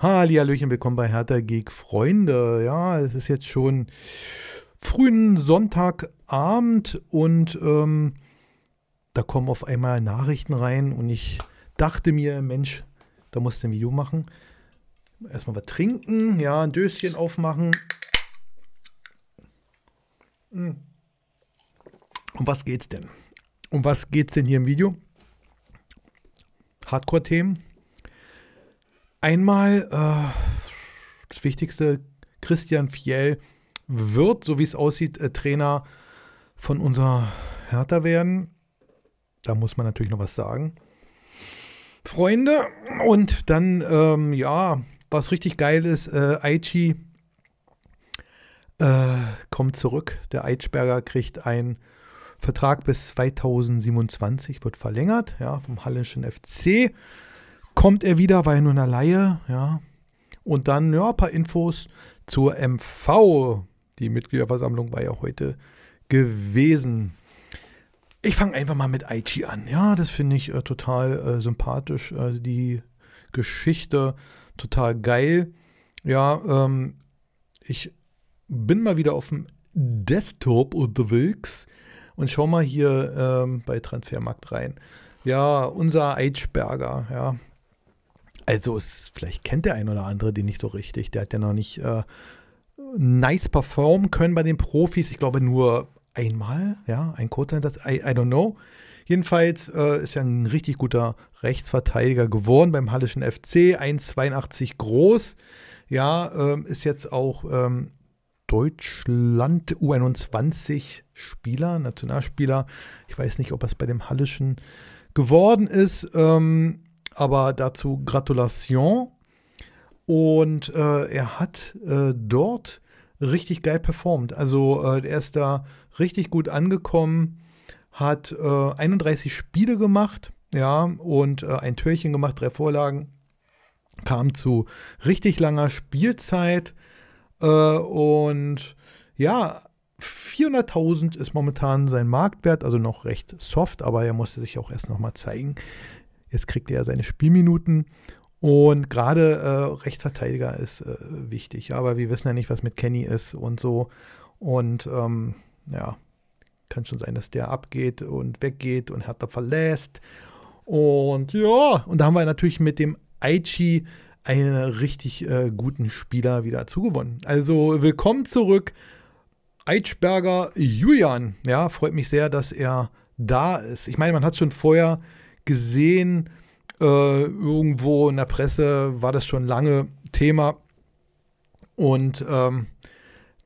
Hallihallöchen, willkommen bei Hertha Geek Freunde. Ja, es ist jetzt schon frühen Sonntagabend und ähm, da kommen auf einmal Nachrichten rein und ich dachte mir, Mensch, da musst du ein Video machen. Erstmal was trinken, ja, ein Döschen aufmachen. Hm. Um was geht's denn? Um was geht's denn hier im Video? Hardcore-Themen, Einmal äh, das Wichtigste, Christian Fiel wird, so wie es aussieht, äh, Trainer von unserer Hertha werden. Da muss man natürlich noch was sagen. Freunde, und dann, ähm, ja, was richtig geil ist, äh, Aichi äh, kommt zurück. Der Eitschberger kriegt einen Vertrag bis 2027, wird verlängert, ja, vom Hallenschen FC kommt er wieder, war ja nur eine Laie, ja. Und dann, ja, ein paar Infos zur MV. Die Mitgliederversammlung war ja heute gewesen. Ich fange einfach mal mit Aichi an. Ja, das finde ich äh, total äh, sympathisch. Äh, die Geschichte total geil. Ja, ähm, ich bin mal wieder auf dem Desktop unterwegs und schau mal hier ähm, bei Transfermarkt rein. Ja, unser Eitschberger, ja, also es, vielleicht kennt der ein oder andere den nicht so richtig. Der hat ja noch nicht äh, nice performen können bei den Profis. Ich glaube nur einmal, ja, ein Kurzeinsatz, I, I don't know. Jedenfalls äh, ist er ein richtig guter Rechtsverteidiger geworden beim Hallischen FC, 1,82 groß. Ja, ähm, ist jetzt auch ähm, Deutschland U21 Spieler, Nationalspieler. Ich weiß nicht, ob das bei dem Hallischen geworden ist. Ähm, aber dazu Gratulation. Und äh, er hat äh, dort richtig geil performt. Also äh, er ist da richtig gut angekommen, hat 31 äh, Spiele gemacht, ja, und äh, ein Türchen gemacht, drei Vorlagen, kam zu richtig langer Spielzeit äh, und ja, 400.000 ist momentan sein Marktwert, also noch recht soft, aber er musste sich auch erst nochmal zeigen. Jetzt kriegt er seine Spielminuten und gerade äh, Rechtsverteidiger ist äh, wichtig, aber wir wissen ja nicht, was mit Kenny ist und so. Und ähm, ja, kann schon sein, dass der abgeht und weggeht und Hertha verlässt. Und ja, und da haben wir natürlich mit dem Aichi einen richtig äh, guten Spieler wieder zugewonnen. Also willkommen zurück, Eitschberger Julian. Ja, freut mich sehr, dass er da ist. Ich meine, man hat schon vorher gesehen. Äh, irgendwo in der Presse war das schon lange Thema. Und ähm,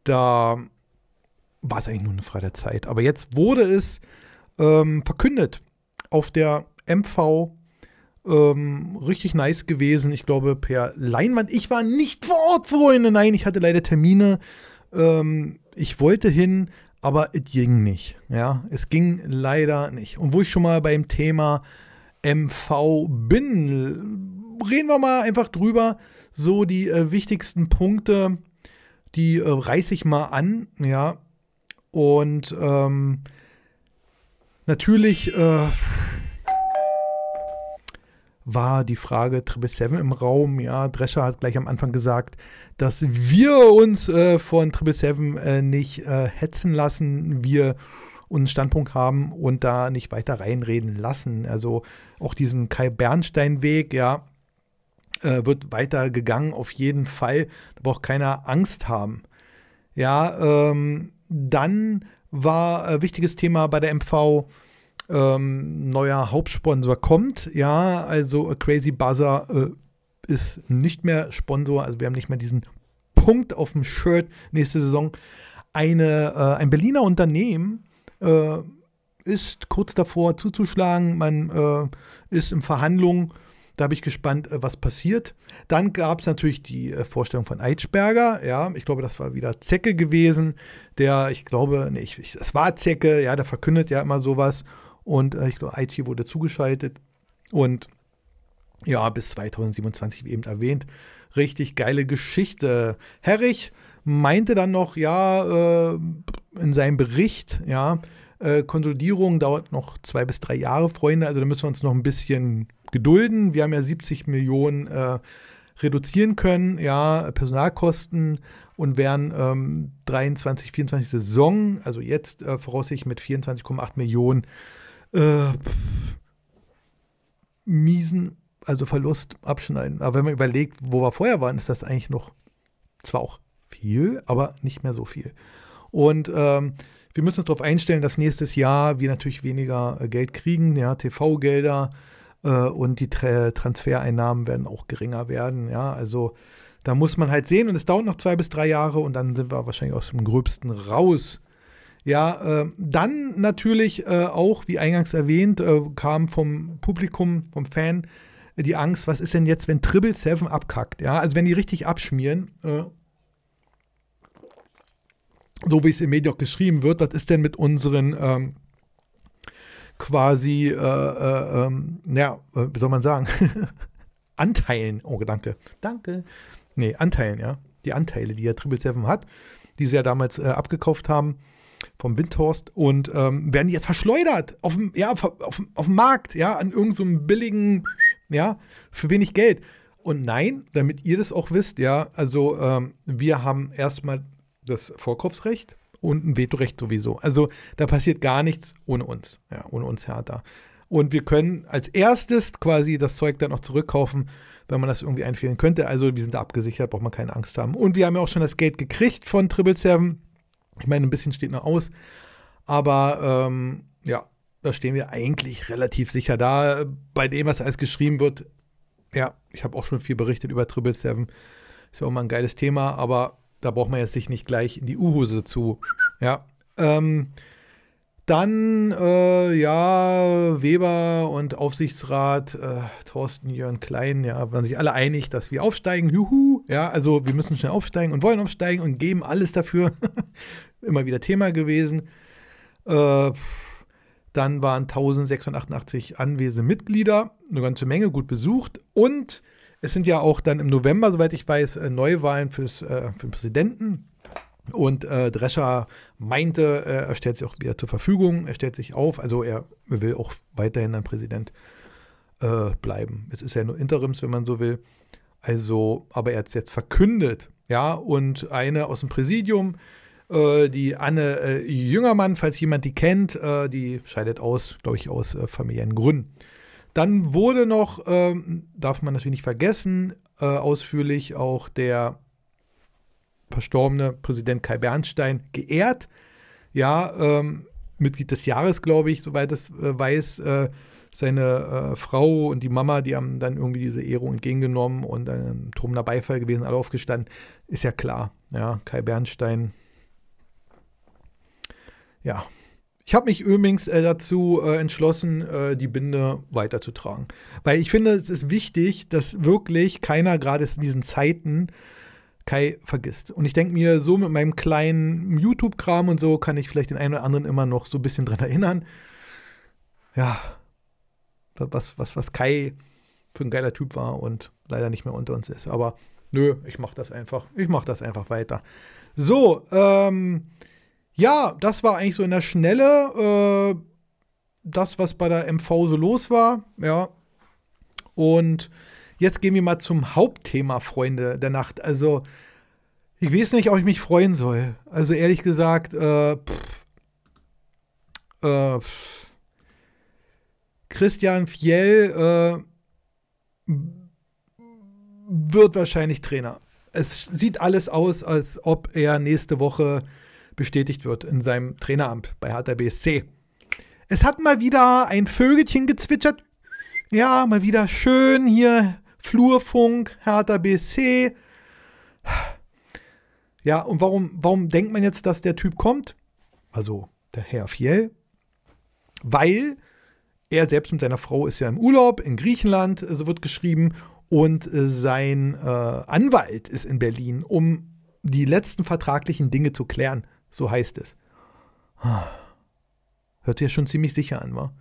da war es eigentlich nur eine Frage der Zeit. Aber jetzt wurde es ähm, verkündet auf der MV. Ähm, richtig nice gewesen, ich glaube, per Leinwand. Ich war nicht vor Ort, Freunde. Nein, ich hatte leider Termine. Ähm, ich wollte hin, aber es ging nicht. Ja, es ging leider nicht. Und wo ich schon mal beim Thema äh, MV bin. Reden wir mal einfach drüber, so die äh, wichtigsten Punkte, die äh, reiße ich mal an, ja. Und ähm, natürlich äh, war die Frage Triple Seven im Raum. Ja, Drescher hat gleich am Anfang gesagt, dass wir uns äh, von Triple Seven äh, nicht äh, hetzen lassen. Wir und einen Standpunkt haben und da nicht weiter reinreden lassen. Also auch diesen Kai-Bernstein-Weg, ja, äh, wird weiter gegangen, auf jeden Fall. Da braucht keiner Angst haben. Ja, ähm, dann war ein äh, wichtiges Thema bei der MV. Ähm, neuer Hauptsponsor kommt, ja, also Crazy Buzzer äh, ist nicht mehr Sponsor, also wir haben nicht mehr diesen Punkt auf dem Shirt nächste Saison. Eine, äh, ein Berliner Unternehmen äh, ist kurz davor zuzuschlagen, man äh, ist in Verhandlungen. Da habe ich gespannt, äh, was passiert. Dann gab es natürlich die äh, Vorstellung von Eitschberger. Ja, ich glaube, das war wieder Zecke gewesen, der, ich glaube, nee, ich, ich, das war Zecke, ja, der verkündet ja immer sowas. Und äh, ich glaube, Aichi wurde zugeschaltet. Und ja, bis 2027, wie eben erwähnt, richtig geile Geschichte. Herrich meinte dann noch, ja, äh, in seinem Bericht, ja, äh, Konsolidierung dauert noch zwei bis drei Jahre, Freunde, also da müssen wir uns noch ein bisschen gedulden. Wir haben ja 70 Millionen äh, reduzieren können, ja, Personalkosten und werden ähm, 23, 24 Saison, also jetzt äh, voraussichtlich mit 24,8 Millionen äh, pff, miesen, also Verlust abschneiden. Aber wenn man überlegt, wo wir vorher waren, ist das eigentlich noch zwar auch viel, aber nicht mehr so viel. Und ähm, wir müssen uns darauf einstellen, dass nächstes Jahr wir natürlich weniger äh, Geld kriegen, ja, TV-Gelder äh, und die Tra Transfereinnahmen werden auch geringer werden. Ja, also da muss man halt sehen und es dauert noch zwei bis drei Jahre und dann sind wir wahrscheinlich aus dem Gröbsten raus. Ja, äh, dann natürlich äh, auch, wie eingangs erwähnt, äh, kam vom Publikum, vom Fan äh, die Angst, was ist denn jetzt, wenn Triple Seven abkackt? Ja, also wenn die richtig abschmieren so wie es im Mediok geschrieben wird, was ist denn mit unseren ähm, quasi, äh, äh, ähm, ja, äh, wie soll man sagen, Anteilen, oh, danke, danke, nee, Anteilen, ja, die Anteile, die ja Triple Seven hat, die sie ja damals äh, abgekauft haben vom Windhorst und ähm, werden jetzt verschleudert auf dem, ja, auf, auf dem Markt, ja, an irgendeinem so billigen, ja, für wenig Geld. Und nein, damit ihr das auch wisst, ja, also ähm, wir haben erstmal das Vorkaufsrecht und ein Vetorecht sowieso. Also da passiert gar nichts ohne uns, ja, ohne uns härter. Und wir können als erstes quasi das Zeug dann auch zurückkaufen, wenn man das irgendwie einfehlen könnte. Also wir sind da abgesichert, braucht man keine Angst haben. Und wir haben ja auch schon das Geld gekriegt von Triple Seven. Ich meine, ein bisschen steht noch aus. Aber ähm, ja, da stehen wir eigentlich relativ sicher da. Bei dem, was alles geschrieben wird, ja, ich habe auch schon viel berichtet über Triple Seven. Ist ja auch mal ein geiles Thema, aber da braucht man jetzt sich nicht gleich in die U-Hose zu. Ja. Ähm, dann, äh, ja, Weber und Aufsichtsrat, äh, Thorsten, Jörn Klein, ja, waren sich alle einig, dass wir aufsteigen. Juhu, ja, also wir müssen schnell aufsteigen und wollen aufsteigen und geben alles dafür. Immer wieder Thema gewesen. Äh, dann waren 1688 anwesende Mitglieder, eine ganze Menge, gut besucht. Und es sind ja auch dann im November, soweit ich weiß, äh, Neuwahlen fürs, äh, für den Präsidenten. Und äh, Drescher meinte, äh, er stellt sich auch wieder zur Verfügung, er stellt sich auf, also er will auch weiterhin ein Präsident äh, bleiben. Es ist ja nur Interims, wenn man so will. Also, aber er hat es jetzt verkündet, ja, und eine aus dem Präsidium, äh, die Anne Jüngermann, falls jemand die kennt, die scheidet aus, glaube ich, aus familiären Gründen. Dann wurde noch, ähm, darf man natürlich nicht vergessen, äh, ausführlich auch der verstorbene Präsident Kai Bernstein geehrt. Ja, ähm, Mitglied des Jahres, glaube ich, soweit das äh, weiß. Äh, seine äh, Frau und die Mama, die haben dann irgendwie diese Ehrung entgegengenommen und ein äh, Beifall gewesen, alle aufgestanden. Ist ja klar. Ja, Kai Bernstein. Ja, ich habe mich übrigens äh, dazu äh, entschlossen, äh, die Binde weiterzutragen. Weil ich finde, es ist wichtig, dass wirklich keiner, gerade in diesen Zeiten, Kai vergisst. Und ich denke mir, so mit meinem kleinen YouTube-Kram und so kann ich vielleicht den einen oder anderen immer noch so ein bisschen dran erinnern. Ja, was, was, was Kai für ein geiler Typ war und leider nicht mehr unter uns ist. Aber nö, ich mache das einfach. Ich mache das einfach weiter. So, ähm ja, das war eigentlich so in der Schnelle äh, das, was bei der MV so los war. Ja. Und jetzt gehen wir mal zum Hauptthema, Freunde der Nacht. Also, ich weiß nicht, ob ich mich freuen soll. Also, ehrlich gesagt, äh, pff, äh, pff. Christian Fjell äh, wird wahrscheinlich Trainer. Es sieht alles aus, als ob er nächste Woche bestätigt wird in seinem Traineramt bei Hertha BSC. Es hat mal wieder ein Vögelchen gezwitschert. Ja, mal wieder schön hier Flurfunk, Hertha BSC. Ja, und warum, warum denkt man jetzt, dass der Typ kommt? Also der Herr Fiel. Weil er selbst mit seiner Frau ist ja im Urlaub in Griechenland, äh, so wird geschrieben, und äh, sein äh, Anwalt ist in Berlin, um die letzten vertraglichen Dinge zu klären. So heißt es. Ah. Hört ja schon ziemlich sicher an, wa?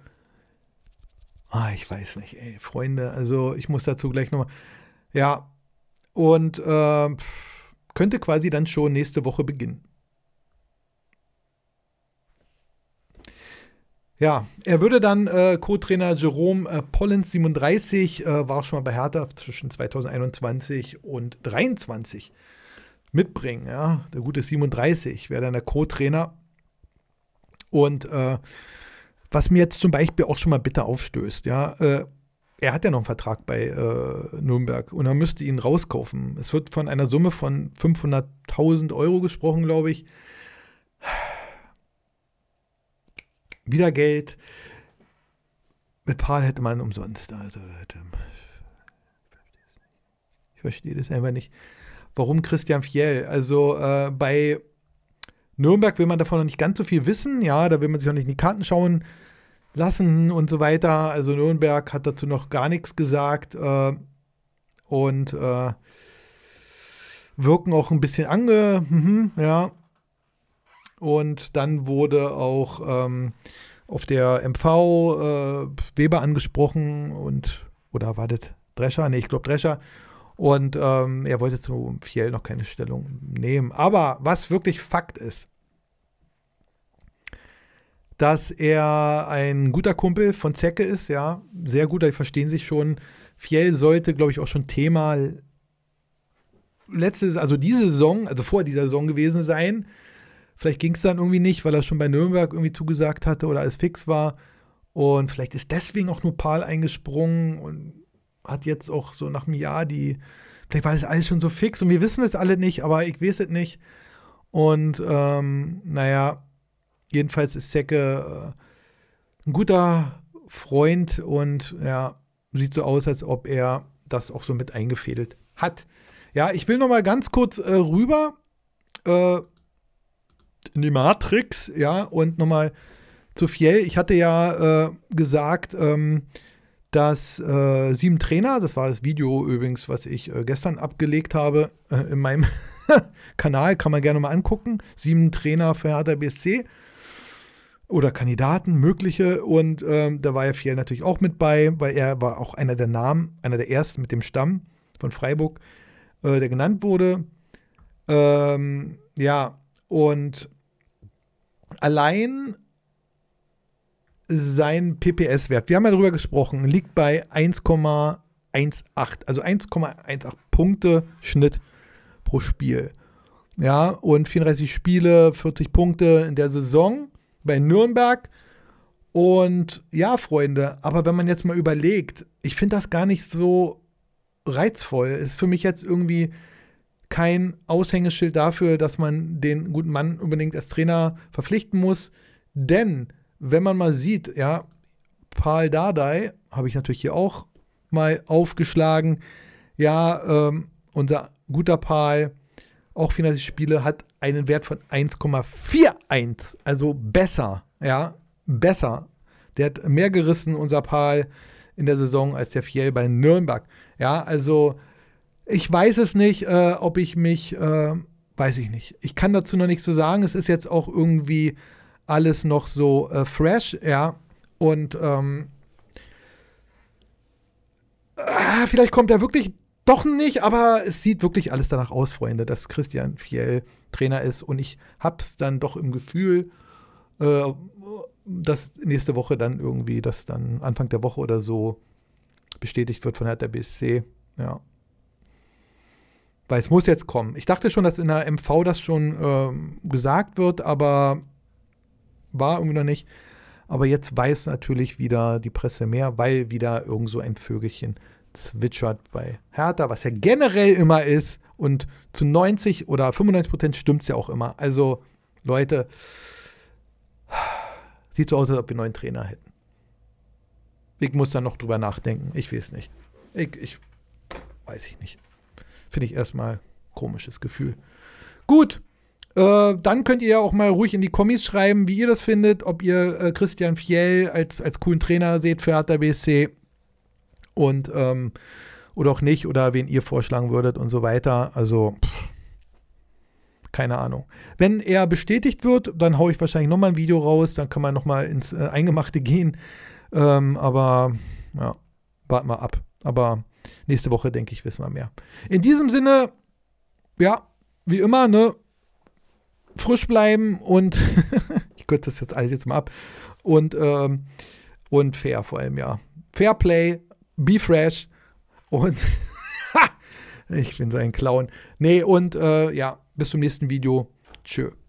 Ah, ich weiß nicht, ey, Freunde. Also ich muss dazu gleich nochmal. Ja. Und äh, könnte quasi dann schon nächste Woche beginnen. Ja, er würde dann äh, Co-Trainer Jerome äh, Pollens 37 äh, war schon mal bei Hertha zwischen 2021 und 2023 mitbringen. Ja? Der gute 37 wäre dann der Co-Trainer. Und äh, was mir jetzt zum Beispiel auch schon mal bitter aufstößt, ja, äh, er hat ja noch einen Vertrag bei äh, Nürnberg und er müsste ihn rauskaufen. Es wird von einer Summe von 500.000 Euro gesprochen, glaube ich. Wieder Geld. Mit Paul hätte man umsonst. Also, Leute, ich verstehe das einfach nicht warum Christian Fiel? Also äh, bei Nürnberg will man davon noch nicht ganz so viel wissen, ja, da will man sich noch nicht in die Karten schauen lassen und so weiter. Also Nürnberg hat dazu noch gar nichts gesagt äh, und äh, wirken auch ein bisschen ange, mhm, ja. Und dann wurde auch ähm, auf der MV äh, Weber angesprochen und, oder war das Drescher? Ne, ich glaube Drescher. Und ähm, er wollte zu Fiel noch keine Stellung nehmen. Aber was wirklich Fakt ist, dass er ein guter Kumpel von Zecke ist, ja, sehr guter, die verstehen sich schon. Fiel sollte, glaube ich, auch schon Thema letzte, also diese Saison, also vor dieser Saison gewesen sein. Vielleicht ging es dann irgendwie nicht, weil er schon bei Nürnberg irgendwie zugesagt hatte oder alles fix war. Und vielleicht ist deswegen auch nur Paul eingesprungen und hat jetzt auch so nach einem Jahr die, vielleicht war das alles schon so fix und wir wissen es alle nicht, aber ich weiß es nicht. Und ähm, naja, jedenfalls ist Secke äh, ein guter Freund und ja, sieht so aus, als ob er das auch so mit eingefädelt hat. Ja, ich will noch mal ganz kurz äh, rüber äh, in die Matrix, ja, und noch mal zu Fiel. Ich hatte ja äh, gesagt, ähm, dass äh, sieben Trainer, das war das Video übrigens, was ich äh, gestern abgelegt habe äh, in meinem Kanal, kann man gerne mal angucken. Sieben Trainer für Hertha BSC oder Kandidaten, mögliche. Und ähm, da war ja Fiel natürlich auch mit bei, weil er war auch einer der Namen, einer der ersten mit dem Stamm von Freiburg, äh, der genannt wurde. Ähm, ja, und allein sein PPS-Wert, wir haben ja darüber gesprochen, liegt bei 1,18, also 1,18 Punkte Schnitt pro Spiel. Ja, und 34 Spiele, 40 Punkte in der Saison bei Nürnberg. Und ja, Freunde, aber wenn man jetzt mal überlegt, ich finde das gar nicht so reizvoll. Ist für mich jetzt irgendwie kein Aushängeschild dafür, dass man den guten Mann unbedingt als Trainer verpflichten muss. Denn wenn man mal sieht, ja, Paul Dardai habe ich natürlich hier auch mal aufgeschlagen. Ja, ähm, unser guter Paul, auch 34 Spiele, hat einen Wert von 1,41, also besser, ja, besser. Der hat mehr gerissen, unser Paul, in der Saison als der Fiel bei Nürnberg. Ja, also ich weiß es nicht, äh, ob ich mich, äh, weiß ich nicht. Ich kann dazu noch nichts so zu sagen. Es ist jetzt auch irgendwie alles noch so äh, fresh, ja. Und ähm, äh, vielleicht kommt er wirklich doch nicht, aber es sieht wirklich alles danach aus, Freunde, dass Christian Fiel Trainer ist. Und ich hab's dann doch im Gefühl, äh, dass nächste Woche dann irgendwie, dass dann Anfang der Woche oder so bestätigt wird von der BSC. Ja. Weil es muss jetzt kommen. Ich dachte schon, dass in der MV das schon ähm, gesagt wird, aber war irgendwie noch nicht. Aber jetzt weiß natürlich wieder die Presse mehr, weil wieder irgend so ein Vögelchen zwitschert bei Hertha, was ja generell immer ist. Und zu 90 oder 95 Prozent stimmt es ja auch immer. Also, Leute, sieht so aus, als ob wir einen neuen Trainer hätten. Ich muss da noch drüber nachdenken. Ich weiß nicht. Ich, ich weiß ich nicht. Finde ich erstmal komisches Gefühl. Gut, äh, dann könnt ihr ja auch mal ruhig in die Kommis schreiben, wie ihr das findet, ob ihr äh, Christian Fiel als, als coolen Trainer seht für Hertha BSC und ähm, oder auch nicht oder wen ihr vorschlagen würdet und so weiter. Also pff, keine Ahnung. Wenn er bestätigt wird, dann haue ich wahrscheinlich nochmal ein Video raus, dann kann man nochmal ins äh, Eingemachte gehen. Ähm, aber ja, warten wir ab. Aber nächste Woche, denke ich, wissen wir mehr. In diesem Sinne, ja, wie immer, ne, frisch bleiben und ich kürze das jetzt alles jetzt mal ab und, ähm, und fair vor allem, ja. Fair Play, be fresh und ich bin so ein Clown. Nee, und äh, ja, bis zum nächsten Video. Tschö.